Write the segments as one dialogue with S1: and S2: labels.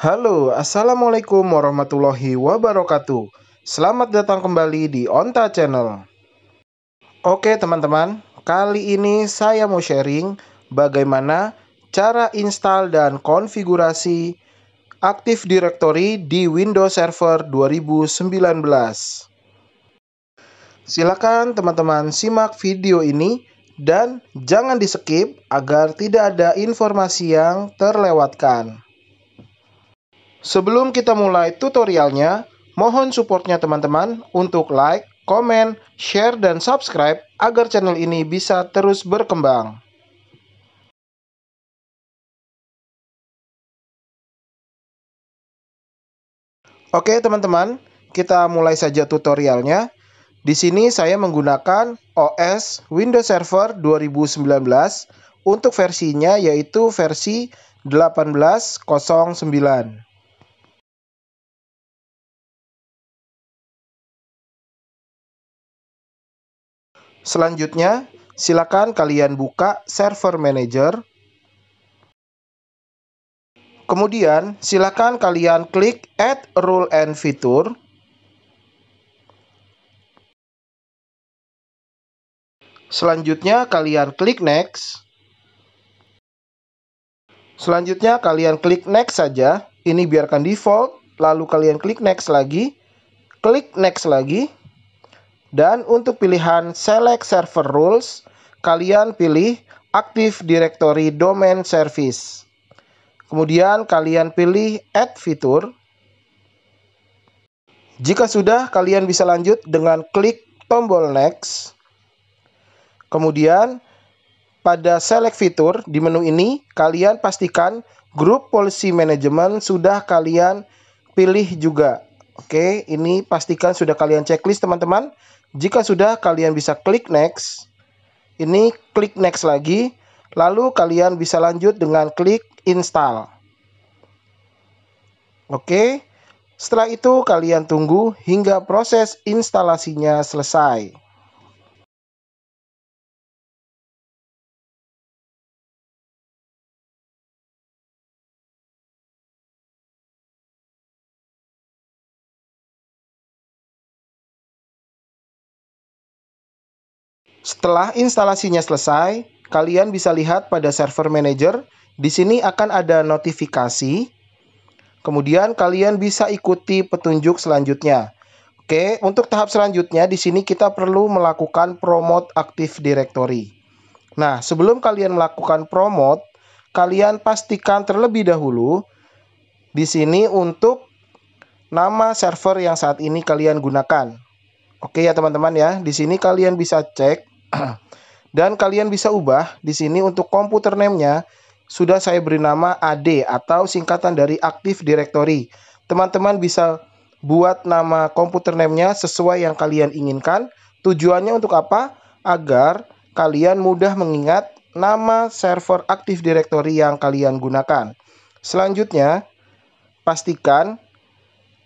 S1: Halo, Assalamualaikum warahmatullahi wabarakatuh. Selamat datang kembali di Onta Channel. Oke teman-teman, kali ini saya mau sharing bagaimana cara install dan konfigurasi Active Directory di Windows Server 2019. Silakan teman-teman simak video ini dan jangan di skip agar tidak ada informasi yang terlewatkan. Sebelum kita mulai tutorialnya, mohon supportnya teman-teman untuk like, komen, share, dan subscribe agar channel ini bisa terus berkembang.
S2: Oke teman-teman, kita mulai saja tutorialnya.
S1: Di sini saya menggunakan OS Windows Server 2019
S2: untuk versinya yaitu versi 1809. Selanjutnya, silakan kalian
S1: buka Server Manager. Kemudian, silakan kalian klik Add Rule and Feature. Selanjutnya, kalian klik Next. Selanjutnya, kalian klik Next saja. Ini biarkan default, lalu kalian klik Next lagi, klik Next lagi, dan untuk pilihan Select Server Rules, kalian pilih Active Directory Domain Service. Kemudian kalian pilih Add Fitur. Jika sudah, kalian bisa lanjut dengan klik tombol Next. Kemudian, pada Select Fitur di menu ini, kalian pastikan Group Policy Management sudah kalian pilih juga. Oke, ini pastikan sudah kalian checklist teman-teman. Jika sudah, kalian bisa klik next. Ini klik next lagi. Lalu kalian bisa lanjut dengan klik install. Oke. Setelah itu kalian tunggu hingga proses
S2: instalasinya selesai. Setelah instalasinya selesai,
S1: kalian bisa lihat pada server manager, di sini akan ada notifikasi. Kemudian kalian bisa ikuti petunjuk selanjutnya. Oke, untuk tahap selanjutnya di sini kita perlu melakukan promote Active Directory. Nah, sebelum kalian melakukan promote, kalian pastikan terlebih dahulu di sini untuk nama server yang saat ini kalian gunakan. Oke ya teman-teman ya, di sini kalian bisa cek Dan kalian bisa ubah di sini untuk komputer name-nya sudah saya beri nama AD atau singkatan dari Active Directory. Teman-teman bisa buat nama komputer name-nya sesuai yang kalian inginkan. Tujuannya untuk apa? Agar kalian mudah mengingat nama server Active Directory yang kalian gunakan. Selanjutnya, pastikan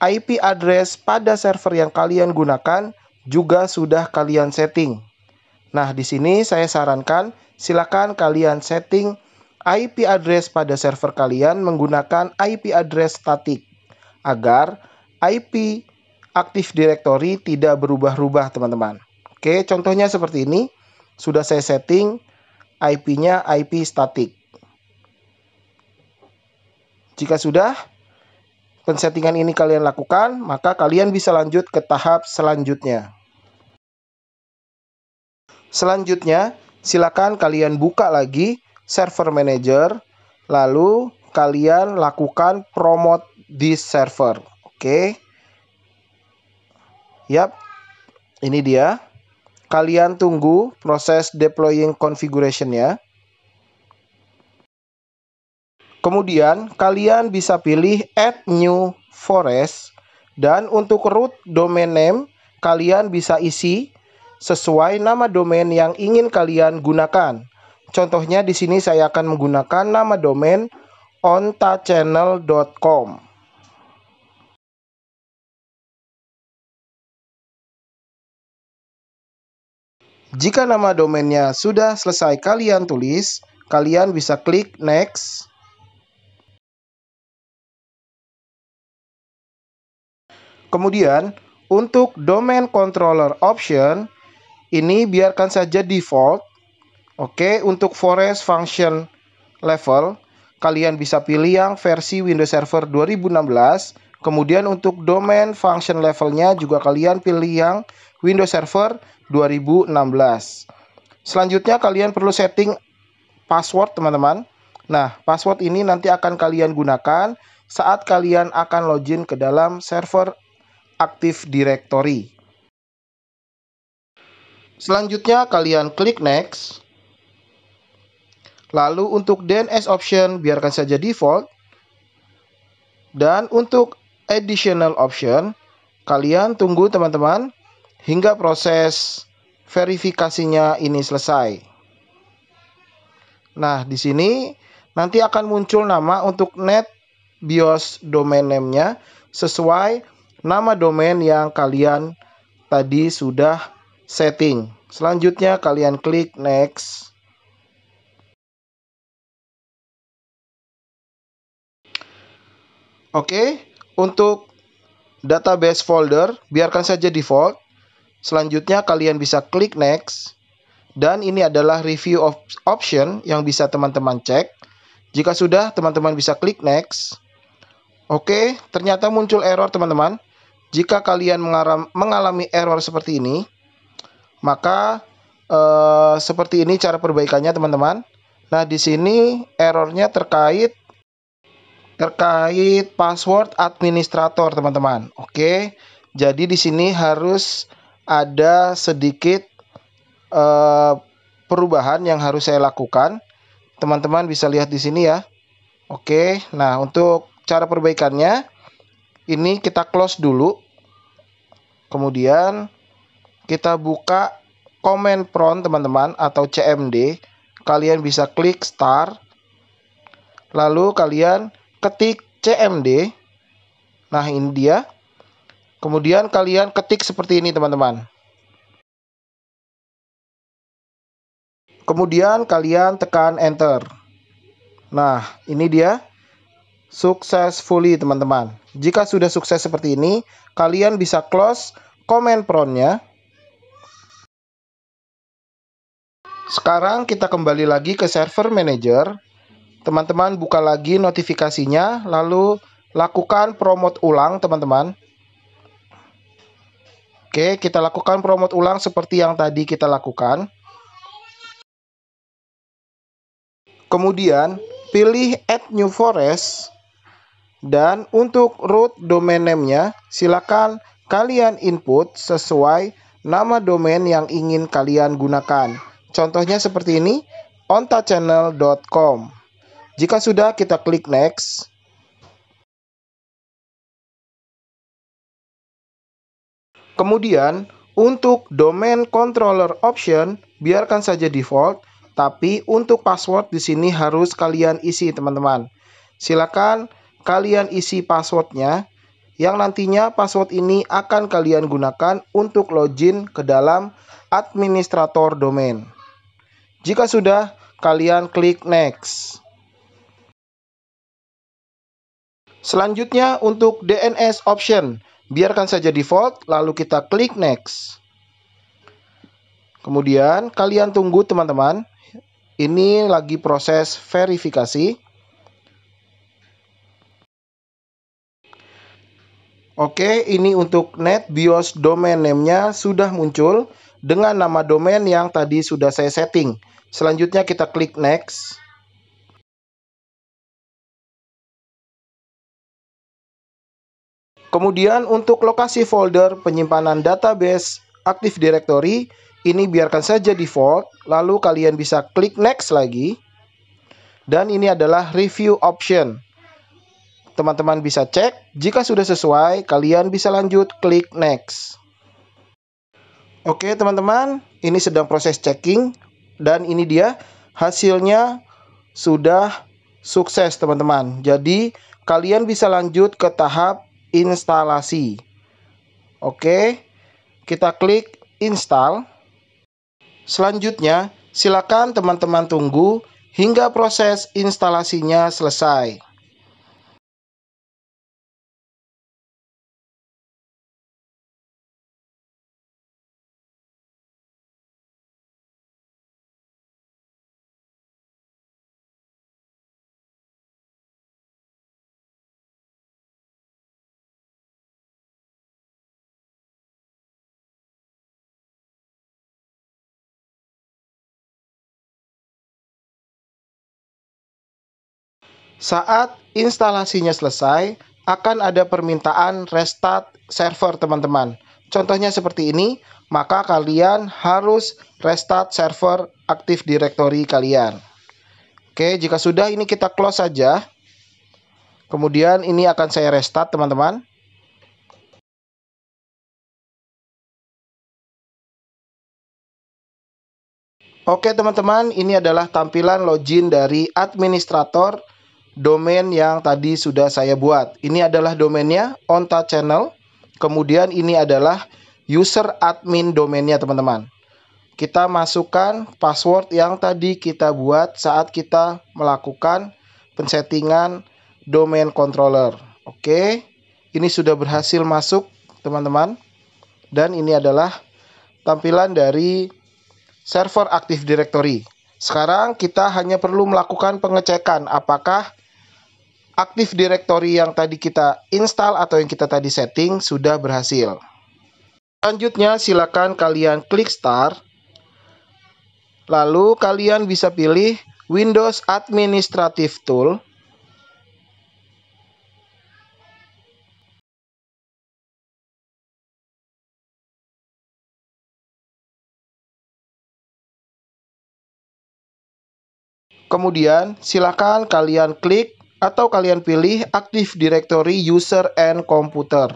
S1: IP address pada server yang kalian gunakan juga sudah kalian setting. Nah, di sini saya sarankan silakan kalian setting IP address pada server kalian menggunakan IP address statik agar IP Active Directory tidak berubah-ubah, teman-teman. Oke, contohnya seperti ini. Sudah saya setting IP-nya IP statik. Jika sudah pensettingan ini kalian lakukan, maka kalian bisa lanjut ke tahap selanjutnya. Selanjutnya, silakan kalian buka lagi server manager, lalu kalian lakukan promote di server. Oke. Okay. Yap. Ini dia. Kalian tunggu proses deploying configuration-nya. Kemudian kalian bisa pilih add new forest dan untuk root domain name kalian bisa isi sesuai nama domain yang ingin kalian gunakan. Contohnya di sini saya akan menggunakan nama domain ontachannel.com.
S2: Jika nama domainnya sudah selesai kalian tulis, kalian bisa klik next. Kemudian, untuk domain
S1: controller option, ini biarkan saja default. Oke, untuk forest function level, kalian bisa pilih yang versi Windows Server 2016. Kemudian untuk domain function levelnya juga kalian pilih yang Windows Server 2016. Selanjutnya kalian perlu setting password teman-teman. Nah, password ini nanti akan kalian gunakan saat kalian akan login ke dalam server Active Directory. Selanjutnya kalian klik next. Lalu untuk DNS option biarkan saja default. Dan untuk additional option kalian tunggu teman-teman hingga proses verifikasinya ini selesai. Nah, di sini nanti akan muncul nama untuk net BIOS domain name-nya sesuai nama domain yang kalian tadi
S2: sudah setting. Selanjutnya kalian klik next.
S1: Oke, untuk database folder biarkan saja default. Selanjutnya kalian bisa klik next. Dan ini adalah review of option yang bisa teman-teman cek. Jika sudah, teman-teman bisa klik next. Oke, ternyata muncul error teman-teman. Jika kalian mengalami error seperti ini, maka eh, seperti ini cara perbaikannya teman-teman. Nah, di sini errornya terkait terkait password administrator, teman-teman. Oke. Jadi di sini harus ada sedikit eh, perubahan yang harus saya lakukan. Teman-teman bisa lihat di sini ya. Oke. Nah, untuk cara perbaikannya ini kita close dulu. Kemudian kita buka command prompt teman-teman atau CMD kalian bisa klik start lalu kalian ketik CMD nah ini dia kemudian kalian ketik seperti ini teman-teman kemudian kalian tekan enter nah ini dia successfully teman-teman jika sudah sukses seperti ini kalian bisa close command prompt-nya Sekarang kita kembali lagi ke server manager. Teman-teman buka lagi notifikasinya, lalu lakukan promote ulang teman-teman. Oke, kita lakukan promote ulang seperti yang tadi kita lakukan. Kemudian, pilih add new forest dan untuk root domain name-nya silakan kalian input sesuai nama domain yang ingin kalian gunakan. Contohnya seperti ini,
S2: ontachannel.com. Jika sudah, kita klik next. Kemudian,
S1: untuk domain controller option, biarkan saja default, tapi untuk password di sini harus kalian isi teman-teman. Silakan kalian isi passwordnya yang nantinya password ini akan kalian gunakan untuk login ke dalam administrator domain. Jika sudah, kalian klik next. Selanjutnya untuk DNS option, biarkan saja default lalu kita klik next. Kemudian kalian tunggu teman-teman. Ini lagi proses verifikasi. Oke, ini untuk net BIOS domain name-nya sudah muncul dengan nama domain yang tadi sudah saya setting. Selanjutnya kita klik
S2: next. Kemudian untuk lokasi folder penyimpanan database
S1: Active Directory, ini biarkan saja default, lalu kalian bisa klik next lagi. Dan ini adalah review option teman-teman bisa cek. Jika sudah sesuai, kalian bisa lanjut klik next. Oke teman-teman, ini sedang proses checking dan ini dia hasilnya sudah sukses teman-teman. Jadi kalian bisa lanjut ke tahap instalasi. Oke, kita klik install. Selanjutnya, silakan teman-teman tunggu
S2: hingga proses instalasinya selesai. Saat instalasinya selesai,
S1: akan ada permintaan restart server teman-teman. Contohnya seperti ini, maka kalian harus restart server aktif Directory kalian. Oke, jika sudah ini kita close saja. Kemudian ini akan
S2: saya restart teman-teman. Oke teman-teman, ini adalah tampilan
S1: login dari administrator domain yang tadi sudah saya buat. Ini adalah domainnya onta channel. Kemudian ini adalah user admin domainnya teman-teman. Kita masukkan password yang tadi kita buat saat kita melakukan pensettingan domain controller. Oke, ini sudah berhasil masuk teman-teman. Dan ini adalah tampilan dari server Active Directory. Sekarang kita hanya perlu melakukan pengecekan apakah Active Directory yang tadi kita install atau yang kita tadi setting sudah berhasil. Selanjutnya silakan kalian klik start. Lalu kalian bisa pilih
S2: Windows Administrative Tool. Kemudian silakan kalian klik atau kalian pilih Active Directory User and Computer.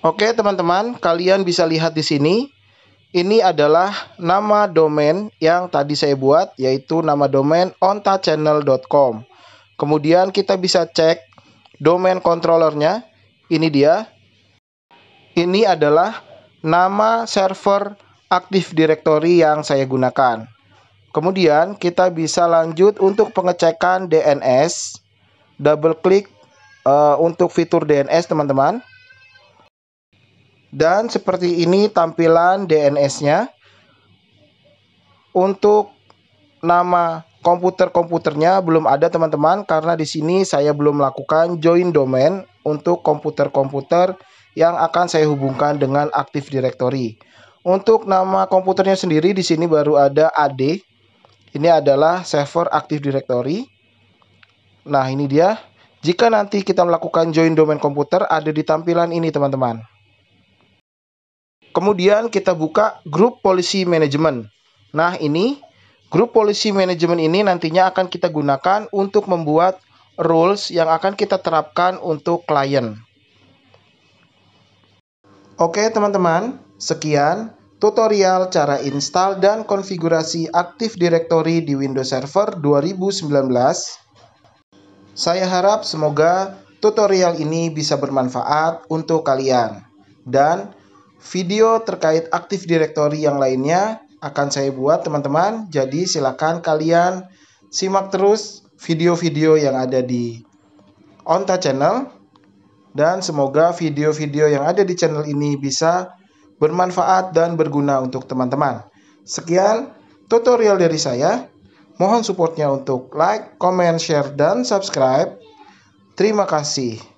S2: Oke, teman-teman, kalian bisa lihat di sini. Ini adalah
S1: nama domain yang tadi saya buat, yaitu nama domain ontachannel.com. Kemudian kita bisa cek domain controllernya. Ini dia. Ini adalah nama server Active Directory yang saya gunakan. Kemudian kita bisa lanjut untuk pengecekan DNS. Double klik uh, untuk fitur DNS teman-teman. Dan seperti ini tampilan DNS-nya. Untuk nama komputer-komputernya belum ada teman-teman karena di sini saya belum melakukan join domain untuk komputer-komputer komputer komputer yang akan saya hubungkan dengan Active Directory. Untuk nama komputernya sendiri di sini baru ada AD. Ini adalah server Active Directory. Nah, ini dia. Jika nanti kita melakukan join domain komputer ada di tampilan ini, teman-teman. Kemudian kita buka Group policy management. Nah, ini Group policy management ini nantinya akan kita gunakan untuk membuat rules yang akan kita terapkan untuk klien. Oke teman-teman, sekian tutorial cara install dan konfigurasi Active Directory di Windows Server 2019. Saya harap semoga tutorial ini bisa bermanfaat untuk kalian. Dan video terkait Active Directory yang lainnya akan saya buat teman-teman. Jadi silakan kalian simak terus video-video yang ada di Onta Channel dan semoga video-video yang ada di channel ini bisa bermanfaat dan berguna untuk teman-teman. Sekian tutorial dari saya. Mohon supportnya untuk like, comment, share, dan subscribe. Terima kasih.